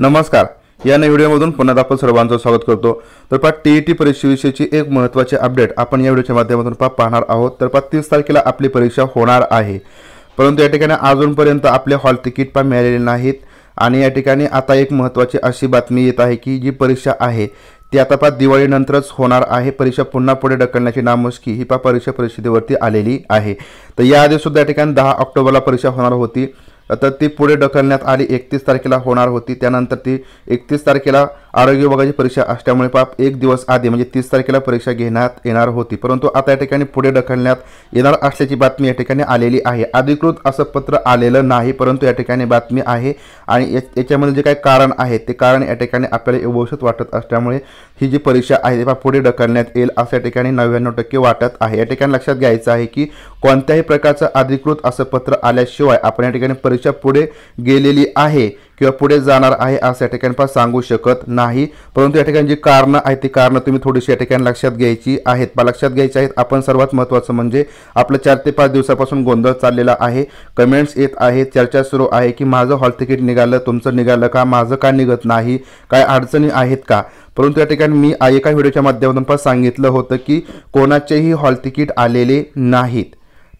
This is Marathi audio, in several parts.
नमस्कार या नवीन व्हिडिओमधून पुन्हा आपण सर्वांचं स्वागत करतो तर पा टी ई टी परीक्षेविषयीची एक महत्त्वाचे अपडेट आपण या व्हिडिओच्या माध्यमातून पा पाहणार आहोत तर पा तीस तारखेला आपली परीक्षा होणार आहे परंतु या ठिकाणी अजूनपर्यंत आपले हॉल तिकीट पा मिळालेले नाहीत आणि या ठिकाणी आता एक महत्त्वाची अशी बातमी येत आहे की जी परीक्षा आहे ती आता पा दिवाळीनंतरच होणार आहे परीक्षा पुन्हा पुढे ढकलण्याची नामुष्की ही पा परीक्षा परिषदेवरती आलेली आहे तर याआधी सुद्धा या ठिकाणी दहा ऑक्टोबरला परीक्षा होणार होती तर ती पुढे ढकलण्यात आली एकतीस तारखेला होणार होती त्यानंतर ती एकतीस तारखेला आरोग्य विभागाची परीक्षा असल्यामुळे पाप एक दिवस आधी म्हणजे तीस तारखेला परीक्षा घेण्यात येणार होती परंतु आता या ठिकाणी पुढे ढकलण्यात येणार असल्याची बातमी या ठिकाणी आलेली आहे अधिकृत असं पत्र आलेलं नाही परंतु या ठिकाणी बातमी आहे आणि याच्यामध्ये जे काही कारण आहे ते कारण या ठिकाणी आपल्याला व्यवस्थित वाटत असल्यामुळे ही जी परीक्षा आहे ते पुढे ढकलण्यात येईल असं या ठिकाणी नव्याण्णव टक्के वाटत आहे या ठिकाणी लक्षात घ्यायचं आहे की कोणत्याही प्रकारचं अधिकृत असं पत्र आल्याशिवाय आपण या ठिकाणी परीक्षा पुढे गेलेली आहे किंवा पुढे जाणार आहे असं या ठिकाणी पण सांगू शकत नाही परंतु या ठिकाणी जी कारणं आहेत ती कारणं तुम्ही थोडीशी या ठिकाणी लक्षात घ्यायची आहेत बा लक्षात घ्यायची आहेत आपण सर्वात महत्त्वाचं म्हणजे आपलं चार ते पाच दिवसापासून गोंधळ चाललेला आहे कमेंट्स येत आहेत चर्चा सुरू आहे की माझं हॉल तिकीट निघालं तुमचं निघालं का माझं का निघत नाही काय अडचणी आहेत का परंतु या ठिकाणी मी एका व्हिडिओच्या माध्यमातून पण सांगितलं होतं की कोणाचेही हॉल तिकीट आलेले नाहीत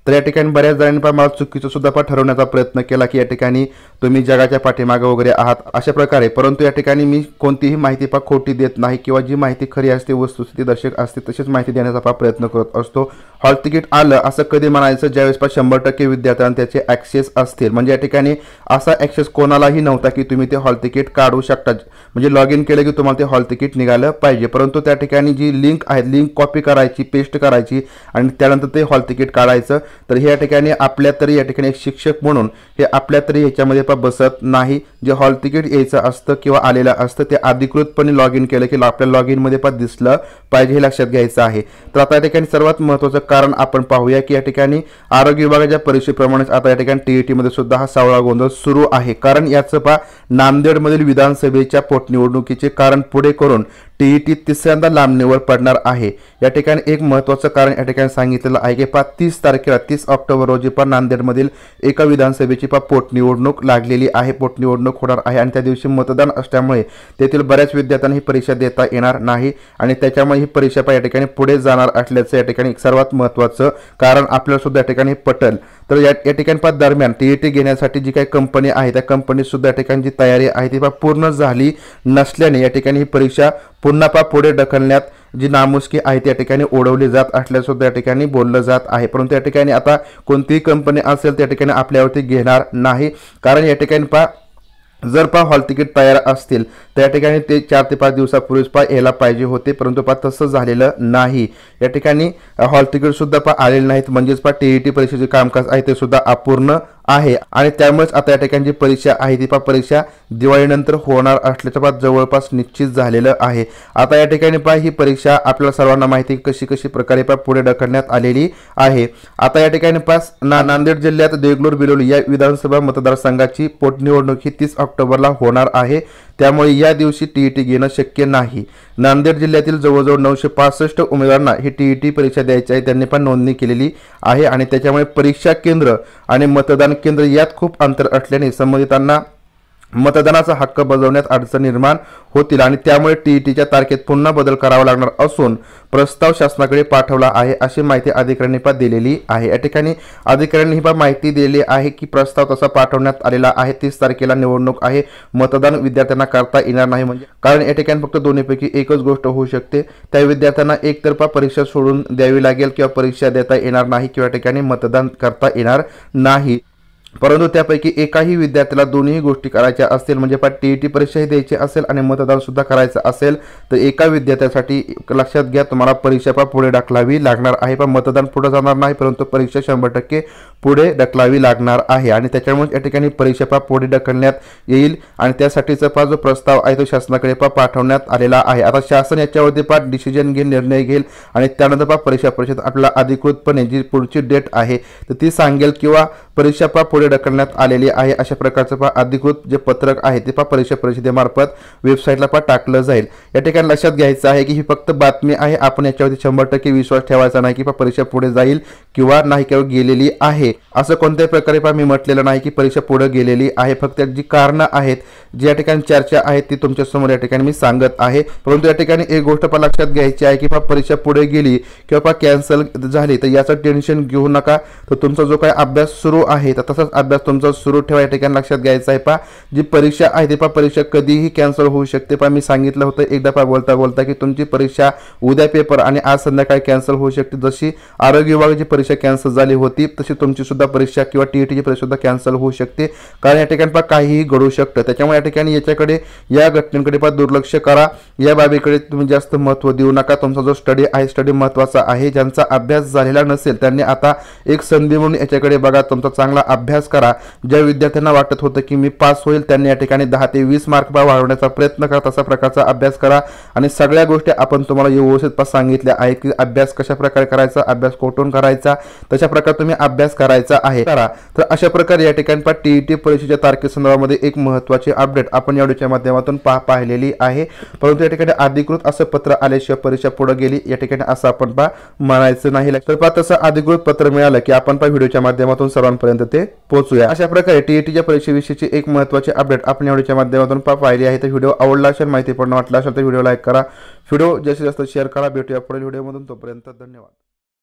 तर या ठिकाणी बऱ्याच जणांनी पण मला चुकीचं सुद्धा पण ठरवण्याचा प्रयत्न केला की या ठिकाणी तुम्ही जगाच्या पाठीमागे वगैरे आहात अशा प्रकारे परंतु या ठिकाणी मी कोणतीही माहिती पा खोटी देत नाही किंवा जी माहिती खरी असते वस्तुस्थिती दर्शक असते तशीच माहिती देण्याचा प्रयत्न करत असतो हॉल तिकीट आलं असं कधी म्हणायचं ज्यावेळेस पा शंभर टक्के विद्यार्थ्यांना त्याचे ॲक्सेस असतील म्हणजे या ठिकाणी असा ॲक्सेस कोणालाही नव्हता की तुम्ही ते हॉल तिकीट काढू शकता म्हणजे लॉग इन केलं की तुम्हाला ते हॉल तिकीट निघालं पाहिजे परंतु त्या ठिकाणी जी लिंक आहे लिंक कॉपी करायची पेस्ट करायची आणि त्यानंतर ते हॉल तिकीट काढायचं तर ह्या ठिकाणी आपल्या तरी या ठिकाणी एक शिक्षक म्हणून हे आपल्या तरी याच्यामध्ये पण बसत नाही जे हॉल तिकीट यायचं असतं किंवा आलेलं असतं ते अधिकृतपणे लॉग इन केलं की आपल्या लॉग इनमध्ये पण दिसलं पाहिजे हे लक्षात घ्यायचं आहे तर आता या ठिकाणी सर्वात महत्त्वाचं कारण आपण पाहूया की या ठिकाणी आरोग्य विभागाच्या परीक्षेप्रमाणेच आता या ठिकाणी टीईटीमध्ये e सुद्धा हा सावळा गोंधळ सुरू आहे कारण याचं पा नांदेडमधील विधानसभेच्या पोटनिवडणुकीचे कारण पुढे करून टीईटी e तिसऱ्यांदा लांबणीवर पडणार आहे या ठिकाणी एक महत्त्वाचं कारण या ठिकाणी सांगितलेलं आहे की पा तीस तारखेला तीस ऑक्टोबर रोजी पण नांदेडमधील एका विधानसभेची पण पोटनिवडणूक लागलेली आहे पोटनिवडणूक होणार आहे आणि त्या दिवशी मतदान असल्यामुळे तेथील बऱ्याच विद्यार्थ्यांना ही परीक्षा देता येणार नाही आणि त्याच्यामुळे ही परीक्षा पण या ठिकाणी पुढे जाणार असल्याचं या ठिकाणी सर्वात महत्त्वाचं कारण आपल्याला सुद्धा या ठिकाणी पटल तर या या ठिकाणी पण दरम्यान टीईटी e घेण्यासाठी जी काही कंपनी आहे त्या कंपनी सुद्धा या ठिकाणी जी तयारी आहे ती पण पूर्ण झाली नसल्याने या ठिकाणी ही परीक्षा पुन्हा पा पुढे ढकलण्यात जी नामुष्की आहे त्या ठिकाणी ओढवली जात असल्याचं त्या ठिकाणी बोललं जात आहे परंतु या ठिकाणी आता कोणतीही कंपनी असेल त्या ठिकाणी आपल्यावरती घेणार नाही कारण या ठिकाणी पा जर पा हॉल तिकीट तयार असतील त्या ठिकाणी ते चार ते पाच दिवसापूर्वीच पा यायला पाहिजे होते परंतु पा तसं झालेलं नाही या ठिकाणी हॉल तिकीटसुद्धा पा आलेलं नाहीत म्हणजेच पा टी ई टी परीक्षेचे कामकाज आहे ते सुद्धा अपूर्ण आहे आणि त्यामुळेच आता या ठिकाणची परीक्षा आहे ती परीक्षा दिवाळीनंतर होणार असल्याचं पा जवळपास निश्चित झालेलं आहे आता या ठिकाणी पहा ही परीक्षा आपल्याला सर्वांना माहिती कशी कशी प्रकारे पा पुढे ढकलण्यात आलेली आहे आता या ठिकाणी पास ना नांदेड जिल्ह्यात देगलूर बिलोली या विधानसभा मतदारसंघाची पोटनिवडणूक ही तीस ऑक्टोबरला होणार आहे त्यामुळे या दिवशी टीईटी घेणं शक्य नाही नांदेड जिल्ह्यातील जवळजवळ नऊशे पासष्ट उमेदवारांना ही टीईटी परीक्षा द्यायची आहे त्यांनी पण नोंदणी केलेली आहे आणि त्याच्यामुळे परीक्षा केंद्र आणि मतदान केंद्र यात खूप अंतर असल्याने संबंधितांना मतदानाचा हक्क बजावण्यात अडचण निर्माण होतील आणि त्यामुळे टीईटीच्या तारखेत पुन्हा बदल करावा लागणार असून प्रस्ताव शासनाकडे पाठवला आहे अशी माहिती अधिकाऱ्यांनी पण दिलेली आहे या ठिकाणी अधिकाऱ्यांनी ही पण माहिती दिलेली आहे की प्रस्ताव तसा पाठवण्यात आलेला आहे तीस तारखेला निवडणूक आहे मतदान विद्यार्थ्यांना करता येणार नाही म्हणजे कारण या ठिकाणी फक्त दोन्हीपैकी एकच गोष्ट होऊ शकते त्या विद्यार्थ्यांना एकतर्फा परीक्षा सोडून द्यावी लागेल किंवा परीक्षा देता येणार नाही किंवा ठिकाणी मतदान करता येणार नाही परंतु त्यापैकी एकाही विद्यार्थ्याला दोन्ही गोष्टी करायच्या असतील म्हणजे पण टी ई टी परीक्षाही द्यायची असेल आणि मतदान सुद्धा करायचं असेल तर एका विद्यार्थ्यासाठी लक्षात घ्या तुम्हाला परीक्षा पण पुढे ढकलावी लागणार आहे पण मतदान पुढे जाणार नाही परंतु परीक्षा शंभर टक्के पुढे ढकलावी लागणार आहे आणि त्याच्यामुळे या ठिकाणी परीक्षा पुढे ढकलण्यात येईल आणि त्यासाठीचा पा जो प्रस्ताव आहे तो शासनाकडे पा पाठवण्यात आलेला आहे आता शासन याच्यावरती पा डिसिजन घेईल निर्णय घेईल आणि त्यानंतर पा परीक्षा परिषद आपला अधिकृतपणे जी पुढची डेट आहे तर ती सांगेल किंवा परीक्षा पा पुढे ढकलण्यात आलेली आहे अशा प्रकारचं पा अधिकृत जे पत्रक आहे ते पा परीक्षा परिषदेमार्फत वेबसाईटला पा टाकलं जाईल या ठिकाणी लक्षात घ्यायचं आहे की ही फक्त बातमी आहे आपण याच्यावरती शंभर टक्के विश्वास ठेवायचा नाही की पा परीक्षा पुढे जाईल किंवा नाही किंवा गेलेली आहे असं कोणत्याही प्रकारे पा मी म्हटलेलं नाही की परीक्षा पुढे गेलेली आहे फक्त जी कारणं आहेत जी या ठिकाणी चर्चा आहे ती तुमच्यासमोर या ठिकाणी मी सांगत आहे परंतु या ठिकाणी एक गोष्ट पण लक्षात घ्यायची आहे की पा परीक्षा पुढे गेली किंवा पा कॅन्सल झाली तर याचं टेन्शन घेऊ नका तर तुमचा जो काही अभ्यास सुरू आहे तर तसाच अभ्यास तुमचा सुरू ठेवा या ठिकाणी लक्षात घ्यायचा आहे पहा जी परीक्षा आहे ते पहा परीक्षा कधीही कॅन्सल होऊ शकते पहा मी सांगितलं होतं एकदा पा बोलता बोलता की तुमची परीक्षा उद्या पेपर आणि आज संध्याकाळी कॅन्सल होऊ शकते जशी आरोग्य विभागाची परीक्षा कॅन्सल झाली होती तशी तुमची सुद्धा परीक्षा किंवा टी ई टीची सुद्धा कॅन्सल होऊ शकते कारण या ठिकाणी पहा काहीही घडू शकतं त्याच्यामुळे या ठिकाणी याच्याकडे या घटनेकडे पा दुर्लक्ष करा या बाबीकडे तुम्ही जास्त महत्त्व देऊ नका तुमचा जो स्टडी आहे स्टडी महत्त्वाचा आहे ज्यांचा अभ्यास झालेला नसेल त्यांनी आता एक संधी म्हणून याच्याकडे बघा तुमचा चांगला अभ्यास करा ज्या विद्यार्थ्यांना वाटत होतं की मी पास होईल त्यांनी या ठिकाणी दहा ते वीस मार्क वाढवण्याचा प्रयत्न करा तसा प्रकारचा अभ्यास करा आणि सगळ्या गोष्टी आपण तुम्हाला व्यवस्थित पास सांगितल्या आहेत की अभ्यास कशा प्रकारे करायचा अभ्यास कोठून करायचा तशा प्रकारे तुम्ही अभ्यास करायचा आहे करा तर अशा प्रकारे या ठिकाणी पण टी परीक्षेच्या तारखेसंदर्भामध्ये एक महत्वाची अपडेट आपण या व्हिडिओच्या माध्यमातून पाहिलेली आहे परंतु या ठिकाणी अधिकृत असं पत्र आल्याशिवाय परीक्षा पुढे गेली या ठिकाणी असं आपण पहा म्हणायचं नाही तर पा तसं अधिकृत पत्र मिळालं की आपण पा व्हिडिओच्या माध्यमातून सर्वांपर्यंत पर्यंत ते पोहोचूया अशा प्रकारे e च्या परीक्षेविषयीची एक महत्वाची अपडेट आपण एवढीच्या माध्यमातून पाहिली आहे तर व्हिडिओ आवडला असेल माहिती पण वाटला असेल तर व्हिडिओ लाईक करा व्हिडिओ जास्तीत जास्त शेअर करा भेटूया पुढील व्हिडिओमधून तोपर्यंत धन्यवाद